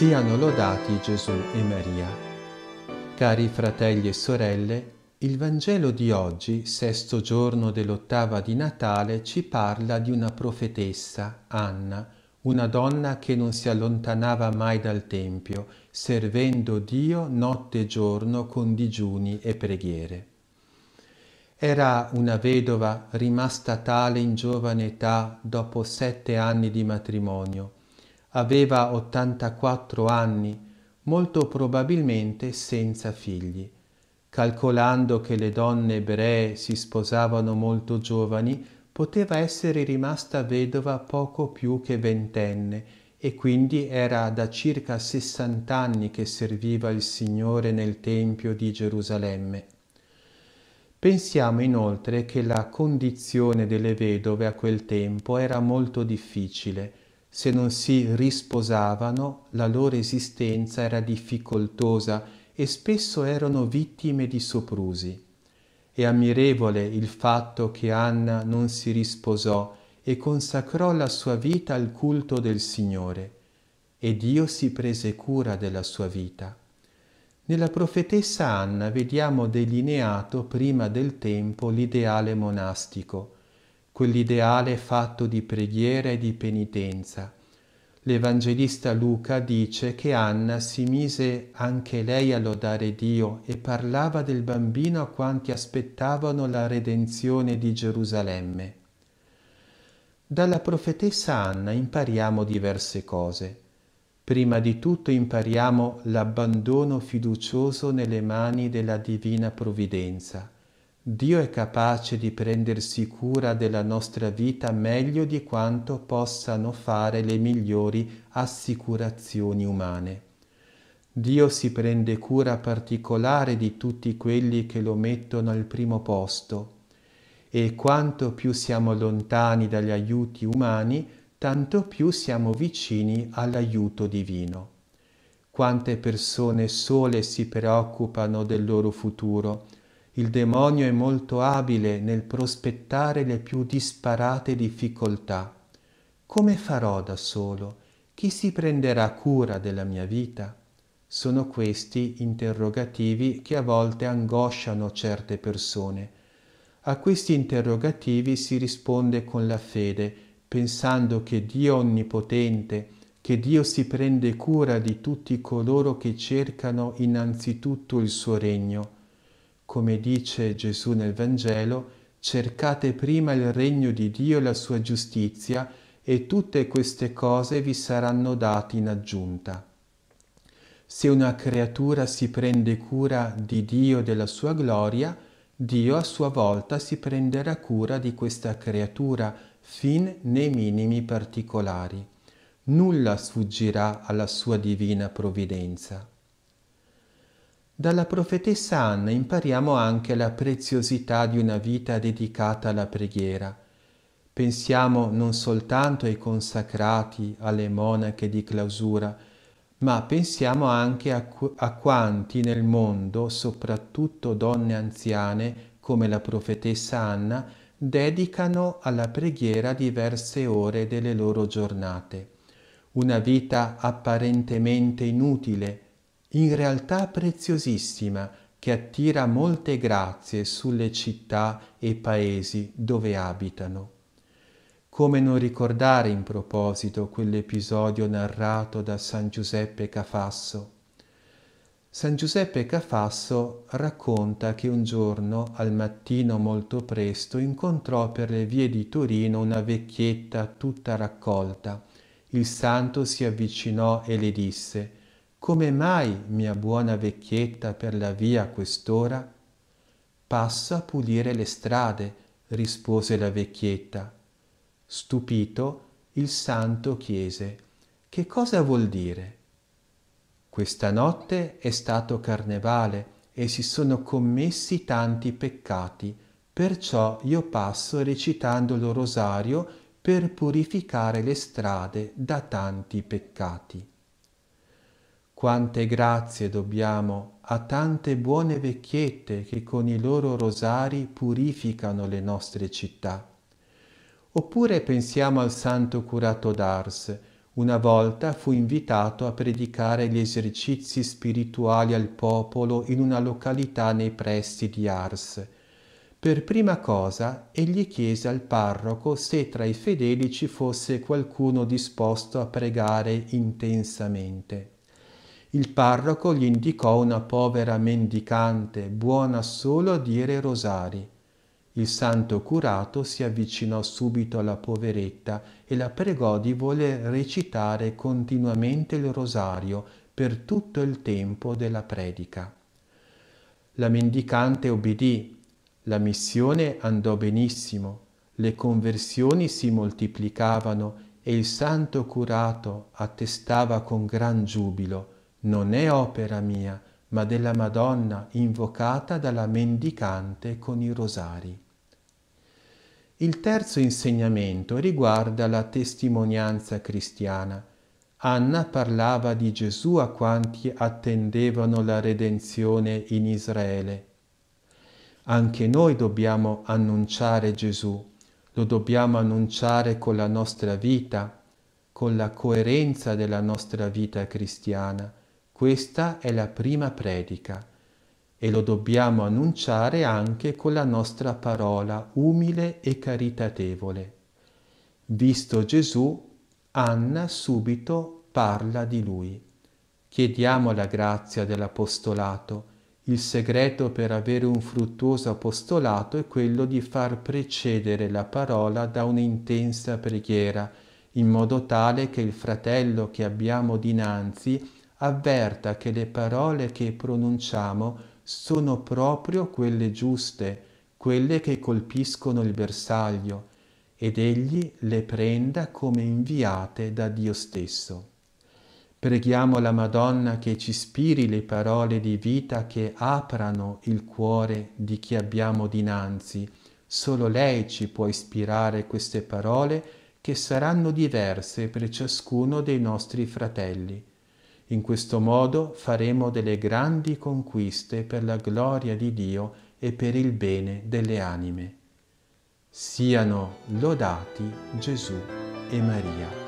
Siano lodati Gesù e Maria. Cari fratelli e sorelle, il Vangelo di oggi, sesto giorno dell'ottava di Natale, ci parla di una profetessa, Anna, una donna che non si allontanava mai dal Tempio, servendo Dio notte e giorno con digiuni e preghiere. Era una vedova rimasta tale in giovane età dopo sette anni di matrimonio aveva 84 anni, molto probabilmente senza figli. Calcolando che le donne ebree si sposavano molto giovani, poteva essere rimasta vedova poco più che ventenne e quindi era da circa 60 anni che serviva il Signore nel Tempio di Gerusalemme. Pensiamo inoltre che la condizione delle vedove a quel tempo era molto difficile, se non si risposavano, la loro esistenza era difficoltosa e spesso erano vittime di soprusi. È ammirevole il fatto che Anna non si risposò e consacrò la sua vita al culto del Signore, e Dio si prese cura della sua vita. Nella profetessa Anna vediamo delineato prima del tempo l'ideale monastico, quell'ideale fatto di preghiera e di penitenza. L'Evangelista Luca dice che Anna si mise anche lei a lodare Dio e parlava del bambino a quanti aspettavano la redenzione di Gerusalemme. Dalla profetessa Anna impariamo diverse cose. Prima di tutto impariamo l'abbandono fiducioso nelle mani della divina provvidenza. Dio è capace di prendersi cura della nostra vita meglio di quanto possano fare le migliori assicurazioni umane. Dio si prende cura particolare di tutti quelli che lo mettono al primo posto e quanto più siamo lontani dagli aiuti umani, tanto più siamo vicini all'aiuto divino. Quante persone sole si preoccupano del loro futuro, il demonio è molto abile nel prospettare le più disparate difficoltà. Come farò da solo? Chi si prenderà cura della mia vita? Sono questi interrogativi che a volte angosciano certe persone. A questi interrogativi si risponde con la fede, pensando che Dio onnipotente, che Dio si prende cura di tutti coloro che cercano innanzitutto il suo regno, come dice Gesù nel Vangelo, cercate prima il regno di Dio e la sua giustizia e tutte queste cose vi saranno date in aggiunta. Se una creatura si prende cura di Dio e della sua gloria, Dio a sua volta si prenderà cura di questa creatura fin nei minimi particolari. Nulla sfuggirà alla sua divina provvidenza. Dalla profetessa Anna impariamo anche la preziosità di una vita dedicata alla preghiera. Pensiamo non soltanto ai consacrati, alle monache di clausura, ma pensiamo anche a, qu a quanti nel mondo, soprattutto donne anziane come la profetessa Anna, dedicano alla preghiera diverse ore delle loro giornate. Una vita apparentemente inutile, in realtà preziosissima che attira molte grazie sulle città e paesi dove abitano. Come non ricordare in proposito quell'episodio narrato da San Giuseppe Cafasso? San Giuseppe Cafasso racconta che un giorno, al mattino molto presto, incontrò per le vie di Torino una vecchietta tutta raccolta. Il santo si avvicinò e le disse come mai mia buona vecchietta per la via quest'ora? Passa a pulire le strade, rispose la vecchietta. Stupito, il santo chiese, che cosa vuol dire? Questa notte è stato carnevale e si sono commessi tanti peccati, perciò io passo recitando lo rosario per purificare le strade da tanti peccati. Quante grazie dobbiamo a tante buone vecchiette che con i loro rosari purificano le nostre città. Oppure pensiamo al santo curato d'Ars. Una volta fu invitato a predicare gli esercizi spirituali al popolo in una località nei pressi di Ars. Per prima cosa egli chiese al parroco se tra i fedeli ci fosse qualcuno disposto a pregare intensamente. Il parroco gli indicò una povera mendicante, buona solo a dire rosari. Il santo curato si avvicinò subito alla poveretta e la pregò di voler recitare continuamente il rosario per tutto il tempo della predica. La mendicante obbedì, la missione andò benissimo, le conversioni si moltiplicavano e il santo curato attestava con gran giubilo non è opera mia, ma della Madonna invocata dalla mendicante con i rosari. Il terzo insegnamento riguarda la testimonianza cristiana. Anna parlava di Gesù a quanti attendevano la redenzione in Israele. Anche noi dobbiamo annunciare Gesù, lo dobbiamo annunciare con la nostra vita, con la coerenza della nostra vita cristiana questa è la prima predica e lo dobbiamo annunciare anche con la nostra parola umile e caritatevole. Visto Gesù, Anna subito parla di lui. Chiediamo la grazia dell'apostolato. Il segreto per avere un fruttuoso apostolato è quello di far precedere la parola da un'intensa preghiera, in modo tale che il fratello che abbiamo dinanzi avverta che le parole che pronunciamo sono proprio quelle giuste, quelle che colpiscono il bersaglio, ed egli le prenda come inviate da Dio stesso. Preghiamo la Madonna che ci ispiri le parole di vita che aprano il cuore di chi abbiamo dinanzi. Solo lei ci può ispirare queste parole che saranno diverse per ciascuno dei nostri fratelli. In questo modo faremo delle grandi conquiste per la gloria di Dio e per il bene delle anime. Siano lodati Gesù e Maria.